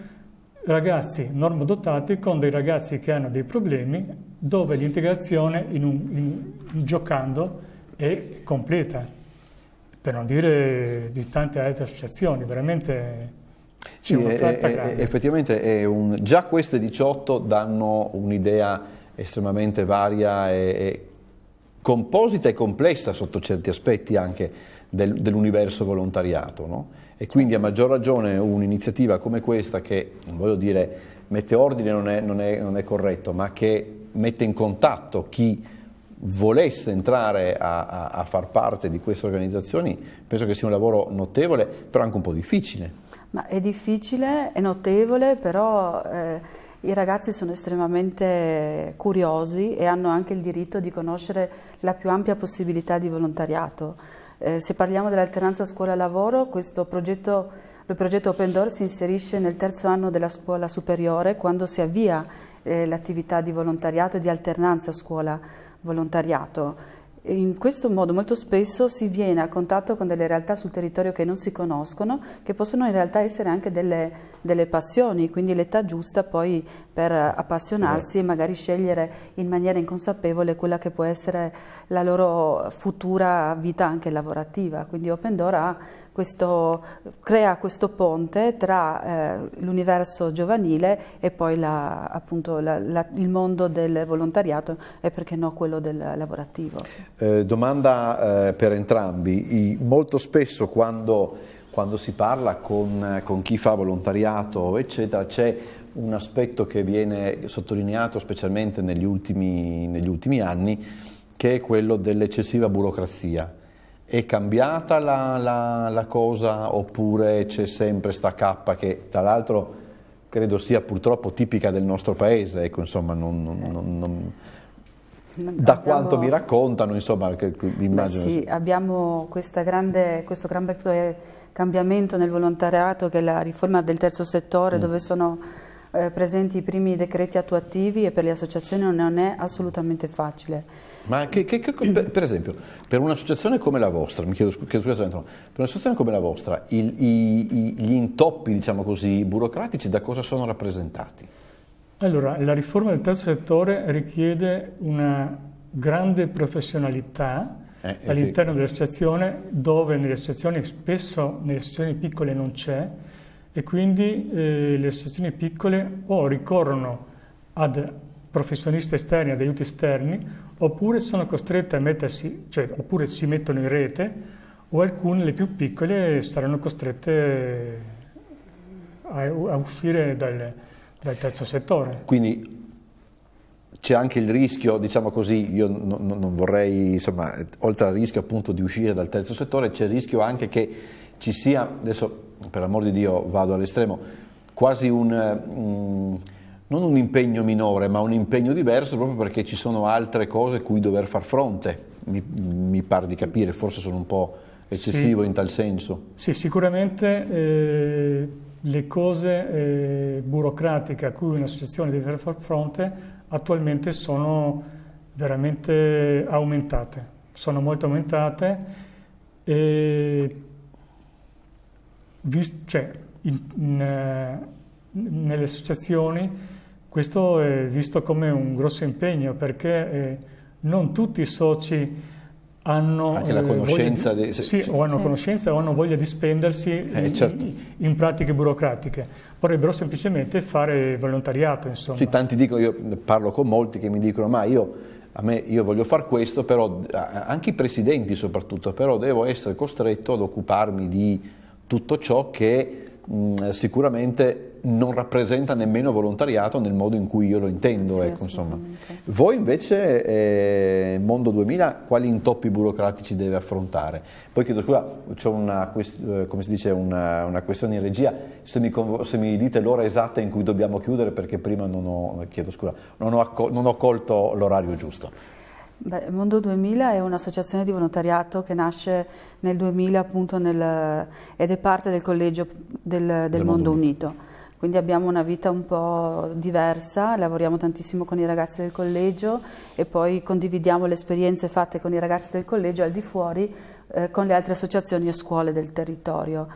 [SPEAKER 5] ragazzi normodotati con dei ragazzi che hanno dei problemi dove l'integrazione in un, in, giocando è completa per non dire di tante altre associazioni, veramente... Sì, è, è,
[SPEAKER 1] effettivamente è un, già queste 18 danno un'idea estremamente varia e, e, composita e complessa sotto certi aspetti anche del, dell'universo volontariato. No? E quindi a maggior ragione un'iniziativa come questa che, non voglio dire mette ordine, non è, non è non corretto, ma che mette in contatto chi volesse entrare a, a, a, far parte di queste organizzazioni penso che sia un lavoro notevole, però anche un po' difficile.
[SPEAKER 4] Ma è difficile, è notevole, però eh, i ragazzi sono estremamente curiosi e hanno anche il diritto di conoscere la più ampia possibilità di volontariato. Eh, se parliamo dell'alternanza scuola-lavoro, questo progetto, il progetto Open Door si inserisce nel terzo anno della scuola superiore quando si avvia eh, l'attività di volontariato e di alternanza scuola lavoro volontariato. In questo modo molto spesso si viene a contatto con delle realtà sul territorio che non si conoscono, che possono in realtà essere anche delle, delle passioni, quindi l'età giusta poi per appassionarsi e magari scegliere in maniera inconsapevole quella che può essere la loro futura vita anche lavorativa. Quindi Open Door ha questo, crea questo ponte tra eh, l'universo giovanile e poi la, appunto, la, la, il mondo del volontariato e perché no quello del lavorativo.
[SPEAKER 1] Eh, domanda eh, per entrambi, I, molto spesso quando, quando si parla con, con chi fa volontariato eccetera c'è un aspetto che viene sottolineato specialmente negli ultimi, negli ultimi anni che è quello dell'eccessiva burocrazia è cambiata la, la, la cosa oppure c'è sempre sta cappa che tra l'altro credo sia purtroppo tipica del nostro paese, ecco, insomma, non, non, non, da abbiamo, quanto vi raccontano, insomma, che, immagino... Sì,
[SPEAKER 4] abbiamo grande, questo grande cambiamento nel volontariato che è la riforma del terzo settore, mm. dove sono eh, presenti i primi decreti attuativi e per le associazioni non è assolutamente facile.
[SPEAKER 1] Ma che, che, che, per, esempio, per un'associazione come la vostra, mi chiedo scusa, per un'associazione come la vostra, il, i, i, gli intoppi diciamo così, burocratici da cosa sono rappresentati?
[SPEAKER 5] Allora, la riforma del terzo settore richiede una grande professionalità
[SPEAKER 1] eh, eh all'interno
[SPEAKER 5] sì. dell'associazione, dove nelle associazioni, spesso nelle associazioni piccole non c'è, e quindi eh, le associazioni piccole o ricorrono ad professionisti esterni, ad aiuti esterni, oppure sono costrette a mettersi, cioè oppure si mettono in rete, o alcune, le più piccole, saranno costrette eh, a, a uscire dal, dal terzo settore.
[SPEAKER 1] Quindi c'è anche il rischio, diciamo così, io non, non vorrei, insomma, oltre al rischio appunto di uscire dal terzo settore, c'è il rischio anche che ci sia, adesso per amor di Dio vado all'estremo, quasi un, eh, mm, non un impegno minore, ma un impegno diverso proprio perché ci sono altre cose cui dover far fronte, mi, mi pare di capire, forse sono un po' eccessivo sì. in tal senso.
[SPEAKER 5] Sì, sicuramente eh, le cose eh, burocratiche a cui un'associazione deve far fronte attualmente sono veramente aumentate, sono molto aumentate e visto, cioè, in, in, eh, nelle associazioni questo è visto come un grosso impegno perché eh, non tutti i soci hanno anche la eh, conoscenza, di, di, sì, sì. O hanno sì. conoscenza o hanno voglia di spendersi eh, certo. in, certo. in, pratiche burocratiche vorrebbero semplicemente fare volontariato insomma. Sì,
[SPEAKER 1] tanti dicono, io parlo con molti che mi dicono ma io, me, io voglio fare questo però anche i presidenti soprattutto però devo essere costretto ad occuparmi di tutto ciò che mh, mm, sicuramente non rappresenta nemmeno volontariato nel modo in cui io lo intendo. Sì, ecco, insomma. Voi invece, eh, Mondo 2000, quali intoppi burocratici deve affrontare? Poi chiedo scusa, c'è una, eh, dice, una, una questione in regia, se mi, se mi, dite l'ora esatta in cui dobbiamo chiudere perché prima non ho, chiedo scusa, non ho, non ho colto l'orario giusto.
[SPEAKER 4] Beh, Mondo 2000 è un'associazione di volontariato che nasce nel 2000 appunto nel, ed è parte del collegio del, del, del Mondo, Mondo Unito. Unito. Quindi abbiamo una vita un po' diversa, lavoriamo tantissimo con i ragazzi del collegio e poi condividiamo le esperienze fatte con i ragazzi del collegio al di fuori eh, con le altre associazioni e scuole del territorio.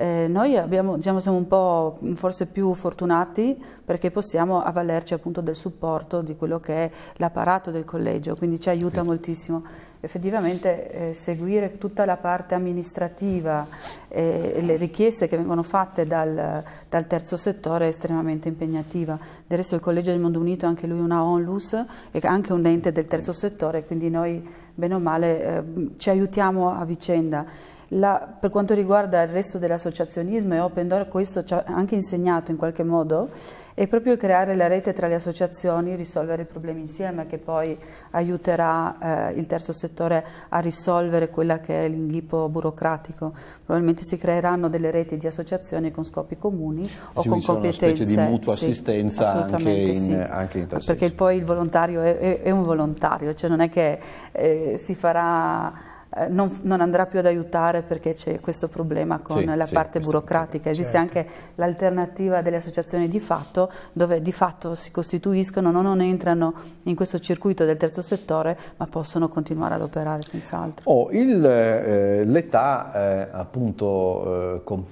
[SPEAKER 4] Eh, noi abbiamo, diciamo, siamo un po' forse più fortunati perché possiamo avvalerci appunto del supporto di quello che è l'apparato del collegio, quindi ci aiuta certo. moltissimo. Effettivamente eh, seguire tutta la parte amministrativa e le richieste che vengono fatte dal, dal, terzo settore è estremamente impegnativa. Del resto il Collegio del Mondo Unito, è anche lui una onlus e anche un ente del terzo settore, quindi noi bene o male eh, ci aiutiamo a vicenda. La, per quanto riguarda il resto dell'associazionismo e Open Door, questo ci ha anche insegnato in qualche modo, è proprio creare la rete tra le associazioni, risolvere i problemi insieme, che poi aiuterà eh, il terzo settore a risolvere quella che è l'inghippo burocratico. Probabilmente si creeranno delle reti di associazioni con scopi comuni o con competenze. Una specie di mutua sì, assistenza anche in, sì. anche in tal Perché poi il volontario è, è, è un volontario, cioè non è che eh, si farà eh, non, non, andrà più ad aiutare perché c'è questo problema con sì, la sì, parte burocratica. Esiste certo. anche l'alternativa delle associazioni di fatto, dove di fatto si costituiscono, non, non entrano in questo circuito del terzo settore, ma possono continuare ad operare senz'altro.
[SPEAKER 1] Oh, eh, l'età eh, appunto eh, com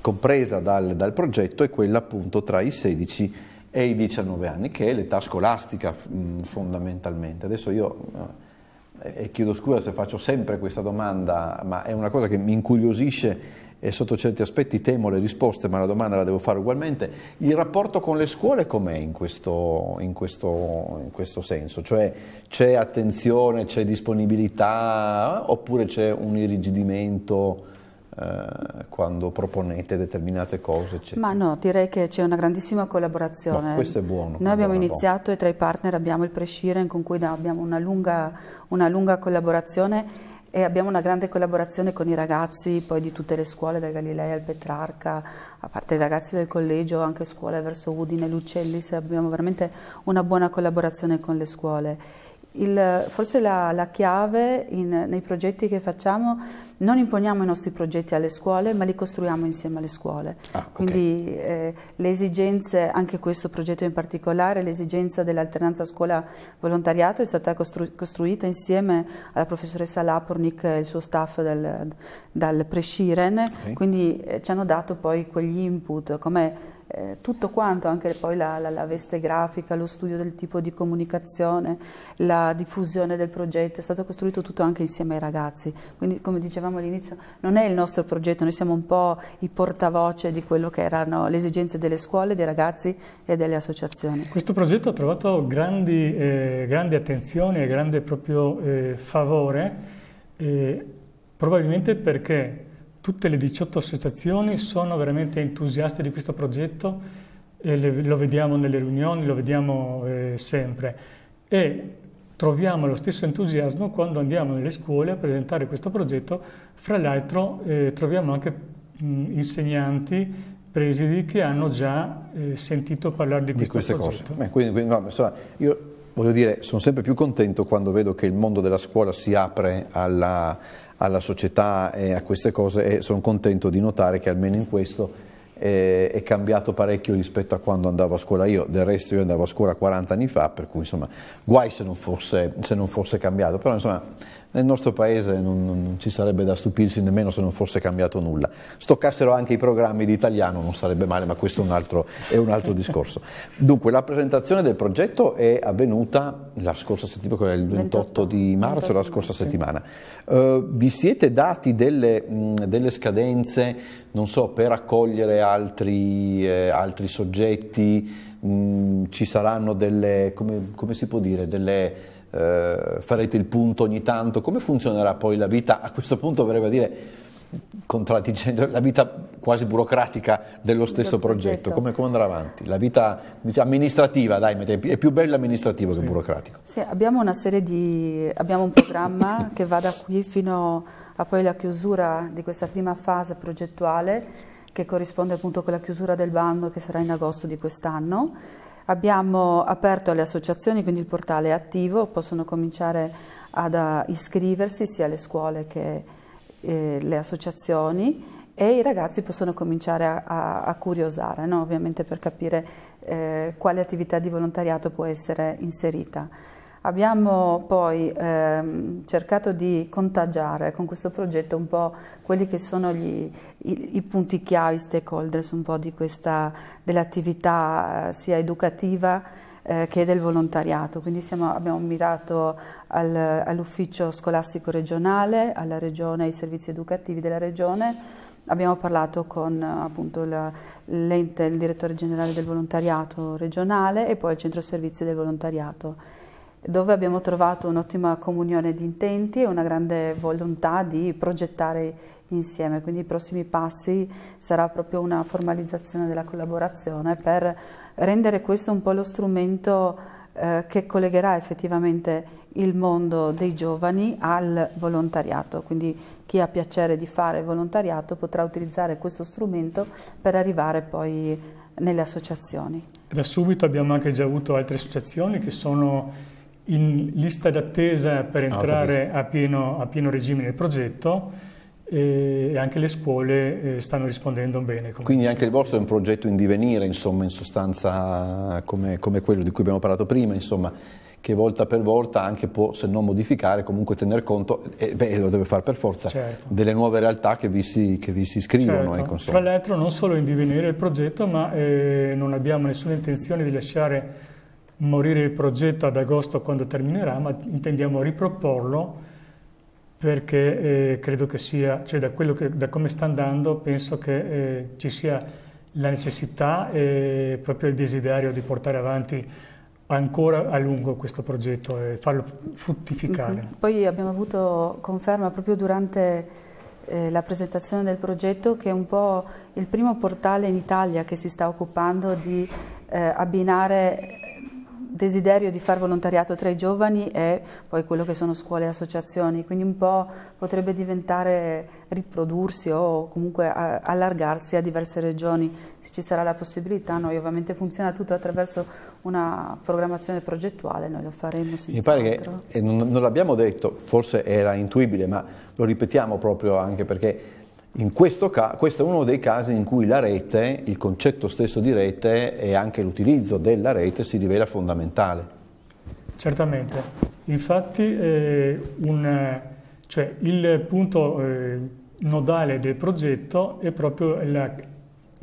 [SPEAKER 1] compresa dal, dal progetto è quella appunto tra i 16 e i 19 anni, che è l'età scolastica mm, fondamentalmente. Adesso io e chiedo scusa se faccio sempre questa domanda, ma è una cosa che mi incuriosisce e sotto certi aspetti temo le risposte, ma la domanda la devo fare ugualmente. Il rapporto con le scuole com'è in questo, in questo, in questo senso? Cioè c'è attenzione, c'è disponibilità oppure c'è un irrigidimento? Eh, quando proponete determinate cose? Eccetera. Ma
[SPEAKER 4] no, direi che c'è una grandissima collaborazione. Ma questo è
[SPEAKER 1] buono. Noi abbiamo iniziato
[SPEAKER 4] e tra i partner abbiamo il Presciren con cui abbiamo una lunga, una lunga collaborazione e abbiamo una grande collaborazione con i ragazzi poi di tutte le scuole, da Galilea al Petrarca, a parte i ragazzi del collegio, anche scuole verso Udine, Lucellis, abbiamo veramente una buona collaborazione con le scuole. Il, forse la, la chiave in, nei progetti che facciamo, non imponiamo i nostri progetti alle scuole, ma li costruiamo insieme alle scuole. Ah, Quindi eh, le esigenze, anche questo progetto in particolare, l'esigenza dell'alternanza scuola-volontariato è stata costru costruita insieme alla professoressa Lapornik e il suo staff del, dal Presciren. Okay. Quindi eh, ci hanno dato poi quegli input, come eh, tutto quanto, anche poi la, la, la, veste grafica, lo studio del tipo di comunicazione, la diffusione del progetto, è stato costruito tutto anche insieme ai ragazzi. Quindi come dicevamo all'inizio non è il nostro progetto, noi siamo un po' i portavoce di quello che erano le esigenze delle scuole, dei ragazzi e delle associazioni.
[SPEAKER 5] Questo progetto ha trovato grandi, eh, grandi attenzioni e grande proprio eh, favore, eh, probabilmente perché tutte le 18 associazioni sono veramente entusiaste di questo progetto, le, lo vediamo nelle riunioni, lo vediamo eh, sempre e troviamo lo stesso entusiasmo quando andiamo nelle scuole a presentare questo progetto, fra l'altro eh, troviamo anche mh, insegnanti presidi che hanno già eh, sentito parlare di, di queste progetto.
[SPEAKER 1] cose. Beh, quindi, quindi, no, insomma, io voglio dire, sono sempre più contento quando vedo che il mondo della scuola si apre alla alla società e a queste cose e sono contento di notare che almeno in questo eh, è cambiato parecchio rispetto a quando andavo a scuola io, del resto io andavo a scuola 40 anni fa, per cui insomma guai se non fosse, se non fosse cambiato, però insomma nel nostro paese non, non, ci sarebbe da stupirsi nemmeno se non fosse cambiato nulla. Stoccassero anche i programmi di italiano, non sarebbe male, ma questo è un altro, è un altro discorso. Dunque, la presentazione del progetto è avvenuta la scorsa settimana, il 28 di marzo, 28 la scorsa settimana. Uh, vi siete dati delle, mh, delle, scadenze, non so, per accogliere altri, eh, altri soggetti? Mh, ci saranno delle, come, come si può dire, delle eh, farete il punto ogni tanto, come funzionerà poi la vita? A questo punto verrebbe dire contraddicendo la vita quasi burocratica dello stesso progetto, come, come, andrà avanti? La vita diciamo, amministrativa, dai, è più bello amministrativo sì. che burocratico.
[SPEAKER 4] Sì, abbiamo una serie di, abbiamo un programma che va da qui fino a poi la chiusura di questa prima fase progettuale che corrisponde appunto con la chiusura del bando che sarà in agosto di quest'anno Abbiamo aperto alle associazioni, quindi il portale è attivo, possono cominciare ad ah, iscriversi sia le scuole che eh, le associazioni e i ragazzi possono cominciare a, a curiosare, no? ovviamente per capire eh, quale attività di volontariato può essere inserita. Abbiamo poi ehm, cercato di contagiare con questo progetto un po' quelli che sono gli, i, i, punti chiavi, stakeholders un po' dell'attività eh, sia educativa eh, che del volontariato. Quindi siamo, abbiamo mirato al, all'ufficio scolastico regionale, alla regione, ai servizi educativi della regione, Abbiamo parlato con appunto, la, l'ente, il direttore generale del volontariato regionale e poi il centro servizi del volontariato dove abbiamo trovato un'ottima comunione di intenti e una grande volontà di progettare insieme, quindi i prossimi passi sarà proprio una formalizzazione della collaborazione per rendere questo un po' lo strumento eh, che collegherà effettivamente il mondo dei giovani al volontariato, quindi chi ha piacere di fare volontariato potrà utilizzare questo strumento per arrivare poi nelle associazioni.
[SPEAKER 5] Da subito abbiamo anche già avuto altre associazioni che sono in lista d'attesa per ah, entrare ah, a, pieno, a, pieno, regime nel progetto eh, e anche le scuole eh, stanno rispondendo bene. Quindi
[SPEAKER 1] anche il vostro è un progetto in divenire, insomma, in sostanza come, come quello di cui abbiamo parlato prima, insomma, che volta per volta anche può, se non modificare, comunque tener conto, e beh, lo deve fare per forza, certo. delle nuove realtà che vi si, che vi si scrivono. Certo. Ecco, Tra
[SPEAKER 5] l'altro non solo in divenire il progetto, ma eh, non abbiamo nessuna intenzione di lasciare morire il progetto ad agosto quando terminerà, ma intendiamo riproporlo perché eh, credo che sia, cioè da, che, da, come sta andando, penso che eh, ci sia la necessità e proprio il desiderio di portare avanti ancora a lungo questo progetto e farlo fruttificare. Mm-hmm.
[SPEAKER 4] Poi abbiamo avuto conferma proprio durante eh, la presentazione del progetto che è un po' il primo portale in Italia che si sta occupando di eh, abbinare desiderio di fare volontariato tra i giovani e poi quello che sono scuole e associazioni, quindi un po' potrebbe diventare riprodursi o comunque allargarsi a diverse regioni, se ci sarà la possibilità, noi ovviamente funziona tutto attraverso una programmazione progettuale, noi lo faremo Mi pare altro.
[SPEAKER 1] che, non, non l'abbiamo detto, forse era intuibile, ma lo ripetiamo proprio anche perché questo, questo è uno dei casi in cui la rete, il concetto stesso di rete e anche l'utilizzo della rete si rivela fondamentale.
[SPEAKER 5] Certamente, infatti eh, un, cioè, il punto eh, nodale del progetto è proprio la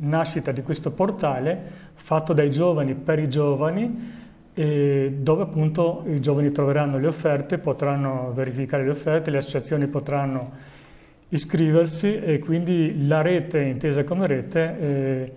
[SPEAKER 5] nascita di questo portale fatto dai giovani per i giovani eh, dove appunto i giovani troveranno le offerte, potranno verificare le offerte, le associazioni potranno iscriversi e quindi la rete intesa come rete eh,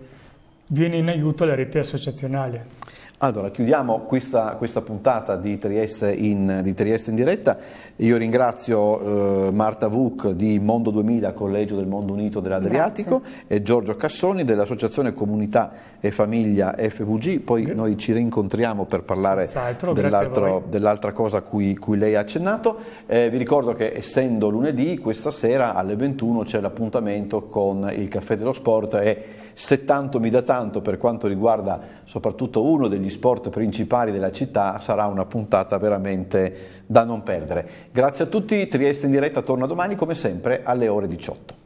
[SPEAKER 5] viene in aiuto alla rete associazionale.
[SPEAKER 1] Allora, chiudiamo questa, questa puntata di Trieste, in, di Trieste, in, diretta. Io ringrazio eh, Marta Vuc di Mondo 2000, Collegio del Mondo Unito dell'Adriatico, e Giorgio Cassoni dell'Associazione Comunità e Famiglia FVG. Poi Grazie. noi ci rincontriamo per parlare dell'altra dell cosa a cui, cui, lei ha accennato. Eh, vi ricordo che essendo lunedì, questa sera alle 21 c'è l'appuntamento con il Caffè dello Sport e se tanto mi dà tanto per quanto riguarda soprattutto uno degli sport principali della città, sarà una puntata veramente da non perdere. Grazie a tutti, Trieste in diretta torna domani come sempre alle ore 18.